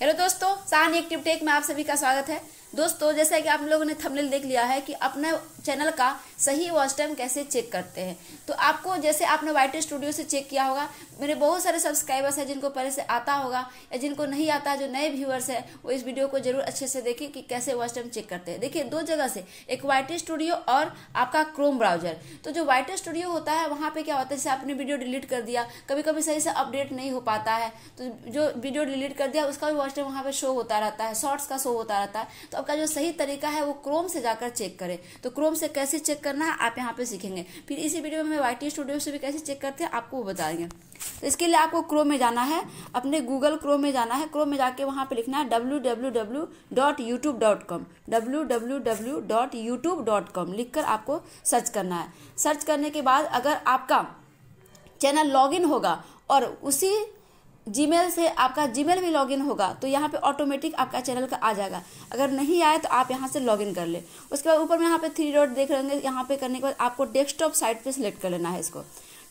hello दोस्तों सान active take में आप सभी का स्वागत है दोस्तों जैसा कि आप लोगों ने थंबनेल देख लिया है कि अपने चैनल का सही वॉच टाइम कैसे चेक करते हैं तो आपको जैसे आपने वाइट स्टूडियो से चेक किया होगा मेरे बहुत सारे सब्सक्राइबर्स हैं जिनको पहले से आता होगा या जिनको नहीं आता जो नए व्यूअर्स हैं वो इस वीडियो को जरूर अच्छे से देखें कि कैसे वॉच टाइम चेक करते हैं देखिए दो जगह से एक वाइट स्टूडियो और आपका क्रोम ब्राउजर तो जो वाइट स्टूडियो होता है वहाँ पर क्या होता है जैसे आपने वीडियो डिलीट कर दिया कभी कभी सही से अपडेट नहीं हो पाता है तो जो वीडियो डिलीट कर दिया उसका भी वॉच टाइम वहाँ पर शो होता रहता है शॉर्ट्स का शो होता रहता है तो तो आपका जो सही तरीका है वो क्रोम से जाकर चेक करें तो क्रोम से कैसे चेक करना है आप यहाँ पे सीखेंगे फिर इसी वीडियो में वाई टी स्टूडियो से भी कैसे चेक करते हैं आपको वो बताएंगे तो इसके लिए आपको क्रोम में जाना है अपने गूगल क्रोम में जाना है क्रोम में जाके वहाँ पे लिखना है W W W dot YouTube dot com W W W dot YouTube dot com लिख कर आपको सर्च करना है सर्च करने के बाद अगर आपका चैनल लॉग इन होगा और उसी जीमेल से आपका जीमेल भी लॉगिन होगा तो यहाँ पे ऑटोमेटिक आपका चैनल का आ जाएगा अगर नहीं आया तो आप यहाँ से लॉगिन कर ले उसके बाद ऊपर में यहाँ पे थ्री डॉट देख लेंगे यहाँ पे करने के बाद आपको डेस्कटॉप साइट पे सिलेक्ट कर लेना है इसको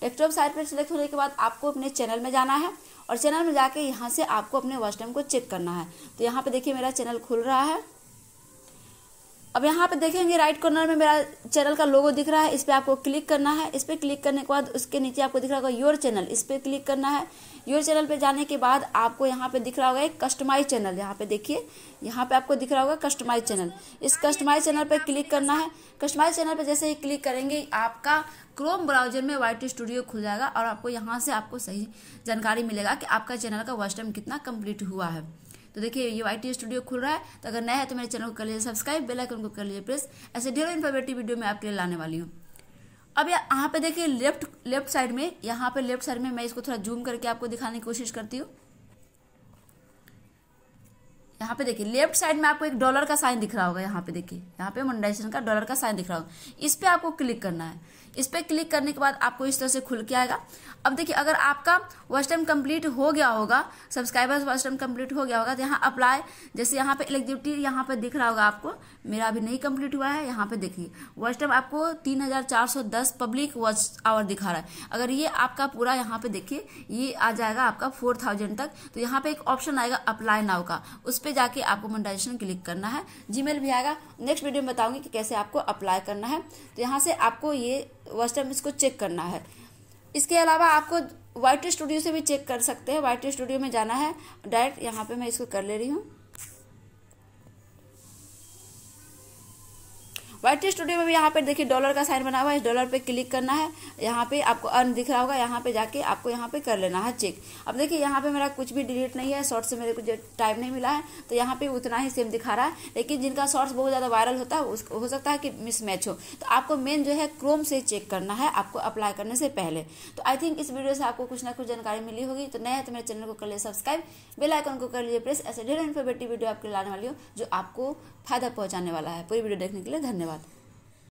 डेस्कटॉप साइट पर सिलेक्ट होने के बाद आपको अपने चैनल में जाना है और चैनल में जाके यहाँ से आपको अपने वॉच टाइम को चेक करना है तो यहाँ पे देखिए मेरा चैनल खुल रहा है अब यहाँ पे देखेंगे राइट कॉर्नर में मेरा चैनल का लोगो दिख रहा है इस पर आपको क्लिक करना है इस पर क्लिक करने के बाद उसके नीचे आपको दिख रहा होगा योर चैनल इस पर क्लिक करना है योर चैनल पे जाने के बाद आपको यहाँ पे दिख रहा होगा एक कस्टमाइज चैनल यहाँ पे देखिए यहाँ पे आपको दिख रहा होगा कस्टमाइज चैनल इस कस्टमाइज चैनल पे क्लिक करना है कस्टमाइज चैनल पे जैसे ही क्लिक करेंगे आपका क्रोम ब्राउजर में वाइट स्टूडियो खुल जाएगा और आपको यहाँ से आपको सही जानकारी मिलेगा कि आपका चैनल का वॉच टाइम कितना कम्प्लीट हुआ है तो देखिए ये आई स्टूडियो खुल रहा है तो अगर नया है तो मेरे चैनल को कर लीजिए सब्सक्राइब बेलाइकन को कर लीजिए प्रेस ऐसे ढेरों इन्फॉर्मेटिव वीडियो मैं आपके लिए लाने वाली हूँ अब यहाँ पे देखिए लेफ्ट लेफ्ट साइड में यहाँ पे लेफ्ट साइड में मैं इसको थोड़ा जूम करके आपको दिखाने की कोशिश करती हूँ यहाँ पे देखिए लेफ्ट साइड में आपको एक डॉलर का साइन दिख रहा होगा यहाँ पे देखिए यहाँ पे मोडाइजेशन का डॉलर का साइन दिख रहा होगा इस पर आपको क्लिक करना है इस पर क्लिक करने के बाद आपको इस तरह से खुल के आएगा अब देखिए अगर आपका वर्स्ट टाइम कम्प्लीट हो गया होगा सब्सक्राइबर्स वर्ष टाइम कम्प्लीट हो गया होगा तो यहाँ अप्लाई जैसे यहाँ पे इलेक्ट्रिटी यहाँ पे दिख रहा होगा आपको मेरा अभी नहीं कम्प्लीट हुआ है यहाँ पे देखिए वर्ष टाइम आपको तीन हजार चार सौ दस पब्लिक वॉच आवर दिखा रहा है अगर ये आपका पूरा यहाँ पे देखिए ये आ जाएगा आपका फोर थाउजेंड तक तो यहाँ पे एक ऑप्शन आएगा अप्लाई नाव का उस पर पे जाके आपको मोनिटाइजेशन क्लिक करना है जीमेल भी आएगा नेक्स्ट वीडियो में बताऊंगी कि कैसे आपको अप्लाई करना है तो यहाँ से आपको ये वस्टम इसको चेक करना है इसके अलावा आपको वाइट स्टूडियो से भी चेक कर सकते हैं वाइट स्टूडियो में जाना है डायरेक्ट यहाँ पर मैं इसको कर ले रही हूँ वाइट स्टूडियो में भी यहाँ पे देखिए डॉलर का साइन बना हुआ है इस डॉलर पे क्लिक करना है यहाँ पे आपको अर्न दिख रहा होगा यहाँ पे जाके आपको यहाँ पे कर लेना है चेक अब देखिए यहाँ पे मेरा कुछ भी डिलीट नहीं है शॉर्ट्स मेरे को टाइम नहीं मिला है तो यहाँ पे उतना ही सेम दिखा रहा है लेकिन जिनका शॉर्ट्स बहुत ज़्यादा वायरल होता है हो सकता है कि मिसमैच हो तो आपको मेन जो है क्रोम से चेक करना है आपको अप्लाई करने से पहले तो आई थिंक इस वीडियो से आपको कुछ ना कुछ जानकारी मिली होगी तो नया तो मेरे चैनल को कर लिए सब्सक्राइब बेलाइकन को कर लिए प्रेस ऐसे ढेर इन्फॉर्मेटिव वीडियो आपके लाने वाली हो जो आपको फायदा पहुँचाने वाला है पूरी वीडियो देखने के लिए धन्यवाद